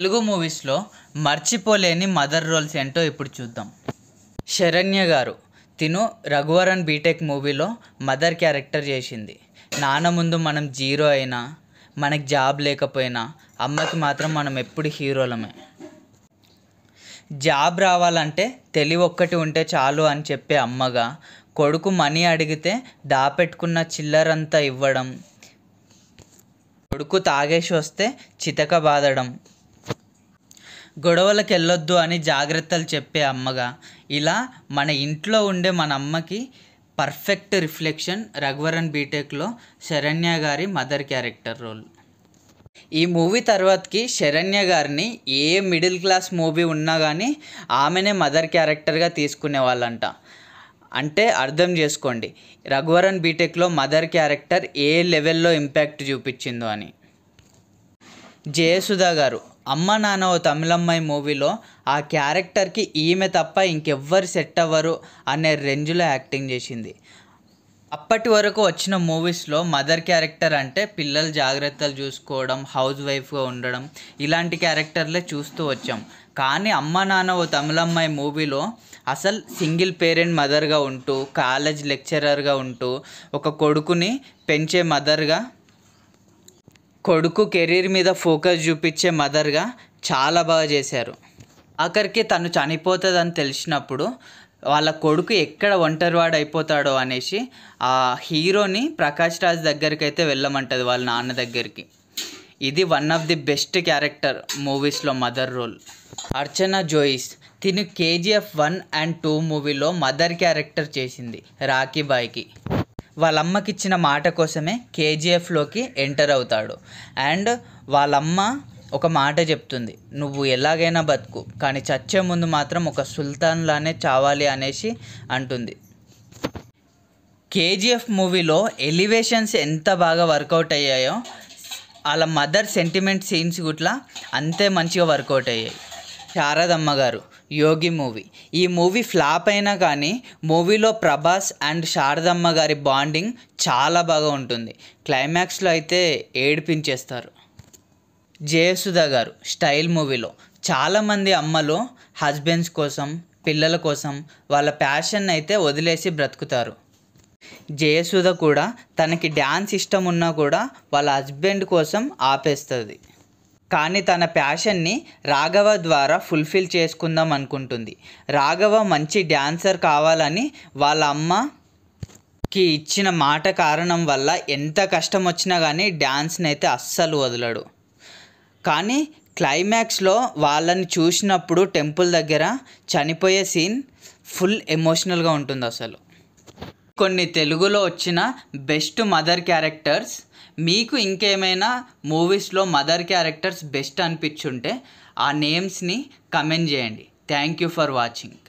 తెలుగు మూవీస్లో మర్చిపోలేని mother roles ఏంటో ఇప్పుడు చూద్దాం శరణ్య గారు తిను రఘువరన్ బీటెక్ మూవీలో మదర్ క్యారెక్టర్ చేసింది నాన్న ముందు మనం జీరో అయినా మనకి జాబ్ లేకపోయినా అమ్మకి మాత్రం మనం ఎప్పుడు హీరోలమే జాబ్ రావాలంటే తెలివి ఒక్కటి ఉంటే చాలు అని చెప్పే అమ్మగా కొడుకు మనీ అడిగితే దాపెట్టుకున్న చిల్లరంతా ఇవ్వడం కొడుకు తాగేసి వస్తే చితక బాధడం గొడవలకు వెళ్ళొద్దు అని జాగ్రత్తలు చెప్పే అమ్మగా ఇలా మన ఇంట్లో ఉండే మన అమ్మకి పర్ఫెక్ట్ రిఫ్లెక్షన్ రఘువరన్ బీటెక్లో Saranya gari mother character role ఈ మూవీ తర్వాతకి శరణ్య గారిని ఏ మిడిల్ క్లాస్ మూవీ ఉన్నా కానీ ఆమెనే మదర్ క్యారెక్టర్గా తీసుకునే వాళ్ళంట అంటే అర్థం చేసుకోండి రఘువరన్ బీటెక్లో మదర్ క్యారెక్టర్ ఏ లెవెల్లో ఇంపాక్ట్ చూపించిందో అని జయసుధా గారు అమ్మ నాన్న ఓ తమిళమ్మాయి మూవీలో ఆ క్యారెక్టర్కి ఈమె తప్ప ఇంకెవ్వరు సెట్ అవ్వరు అనే రేంజ్లో యాక్టింగ్ చేసింది అప్పటి వరకు వచ్చిన మూవీస్లో మదర్ క్యారెక్టర్ అంటే పిల్లలు జాగ్రత్తలు చూసుకోవడం హౌస్ వైఫ్గా ఉండడం ఇలాంటి క్యారెక్టర్లే చూస్తూ వచ్చాం కానీ అమ్మ నాన్న ఓ తమిళమ్మాయి మూవీలో అసలు సింగిల్ పేరెంట్ మదర్గా ఉంటూ కాలేజ్ లెక్చరర్గా ఉంటూ ఒక కొడుకుని పెంచే మదర్గా కొడుకు కెరీర్ మీద ఫోకస్ చూపించే మదర్గా చాలా బాగా చేశారు ఆఖరికి తను చనిపోతుందని తెలిసినప్పుడు వాళ్ళ కొడుకు ఎక్కడ ఒంటరివాడు అయిపోతాడో అనేసి ఆ హీరోని ప్రకాష్ రాజ్ దగ్గరికి అయితే వెళ్ళమంటుంది వాళ్ళ నాన్న దగ్గరికి ఇది one of the best character మూవీస్లో మదర్ రోల్ అర్చన జోయిస్ తిను కేజీఎఫ్ వన్ అండ్ టూ మూవీలో మదర్ క్యారెక్టర్ చేసింది రాఖీబాయ్కి వాళ్ళమ్మకిచ్చిన మాట కోసమే కేజీఎఫ్లోకి ఎంటర్ అవుతాడు అండ్ వాళ్ళమ్మ ఒక మాట చెప్తుంది నువ్వు ఎలాగైనా బతుకు కానీ చచ్చే ముందు మాత్రం ఒక సుల్తాన్లానే చావాలి అనేసి అంటుంది కేజీఎఫ్ మూవీలో ఎలివేషన్స్ ఎంత బాగా వర్కౌట్ అయ్యాయో వాళ్ళ మదర్ సెంటిమెంట్ సీన్స్ గుట్లా అంతే మంచిగా వర్కౌట్ అయ్యాయి శారదమ్మ గారు యోగి మూవీ ఈ మూవీ ఫ్లాప్ అయినా కానీ మూవీలో ప్రభాస్ అండ్ శారదమ్మ గారి బాండింగ్ చాలా బాగా ఉంటుంది క్లైమాక్స్లో అయితే ఏడిపించేస్తారు జయసుధ గారు స్టైల్ మూవీలో చాలామంది అమ్మలు హస్బెండ్స్ కోసం పిల్లల కోసం వాళ్ళ ప్యాషన్ అయితే వదిలేసి బ్రతుకుతారు జయసుధ కూడా తనకి డ్యాన్స్ ఇష్టం ఉన్నా కూడా వాళ్ళ హస్బెండ్ కోసం ఆపేస్తుంది కానీ తన ప్యాషన్ని రాఘవ ద్వారా ఫుల్ఫిల్ చేసుకుందాం అనుకుంటుంది రాఘవ మంచి డ్యాన్సర్ కావాలని వాళ్ళ అమ్మకి ఇచ్చిన మాట కారణం వల్ల ఎంత కష్టం వచ్చినా కానీ డ్యాన్స్ని అయితే అస్సలు వదలడు కానీ క్లైమాక్స్లో వాళ్ళని చూసినప్పుడు టెంపుల్ దగ్గర చనిపోయే సీన్ ఫుల్ ఎమోషనల్గా ఉంటుంది అసలు కొన్ని తెలుగులో వచ్చిన బెస్ట్ మదర్ క్యారెక్టర్స్ మీకు ఇంకేమైనా మూవీస్లో మదర్ క్యారెక్టర్స్ బెస్ట్ అనిపించుంటే ఆ నేమ్స్ని కమెంట్ చేయండి థ్యాంక్ యూ ఫర్ వాచింగ్